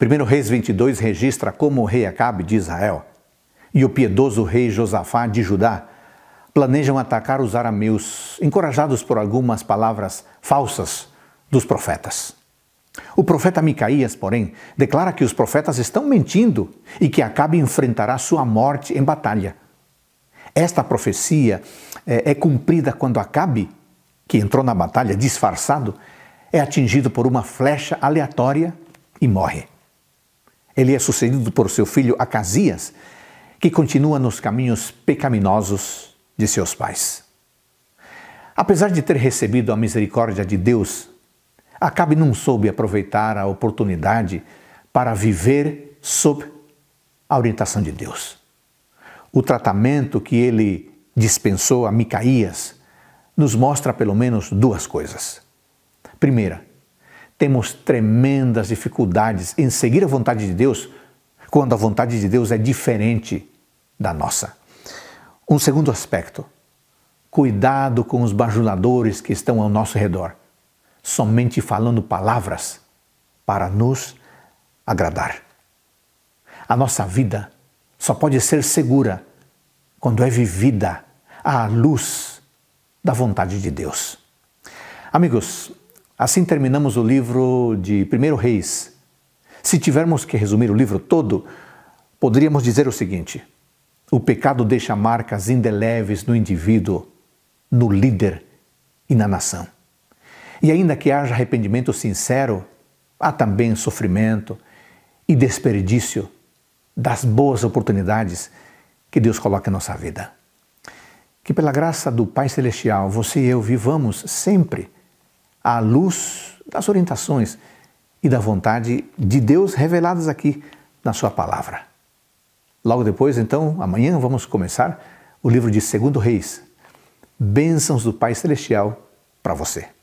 1 Reis 22 registra como o rei Acabe de Israel e o piedoso rei Josafá de Judá planejam atacar os arameus, encorajados por algumas palavras falsas dos profetas. O profeta Micaías, porém, declara que os profetas estão mentindo e que Acabe enfrentará sua morte em batalha. Esta profecia é, é cumprida quando Acabe, que entrou na batalha disfarçado, é atingido por uma flecha aleatória e morre. Ele é sucedido por seu filho Acasias, que continua nos caminhos pecaminosos de seus pais. Apesar de ter recebido a misericórdia de Deus, Acabe não soube aproveitar a oportunidade para viver sob a orientação de Deus. O tratamento que ele dispensou a Micaías nos mostra pelo menos duas coisas. Primeira, temos tremendas dificuldades em seguir a vontade de Deus quando a vontade de Deus é diferente da nossa. Um segundo aspecto: cuidado com os bajuladores que estão ao nosso redor, somente falando palavras para nos agradar. A nossa vida só pode ser segura quando é vivida à luz da vontade de Deus. Amigos, Assim terminamos o livro de 1 Reis. Se tivermos que resumir o livro todo, poderíamos dizer o seguinte: o pecado deixa marcas indeleves no indivíduo, no líder e na nação. E ainda que haja arrependimento sincero, há também sofrimento e desperdício das boas oportunidades que Deus coloca em nossa vida. Que pela graça do Pai Celestial, você e eu vivamos sempre à luz das orientações e da vontade de Deus reveladas aqui na Sua palavra. Logo depois, então, amanhã, vamos começar o livro de 2 Reis. Bênçãos do Pai Celestial para você.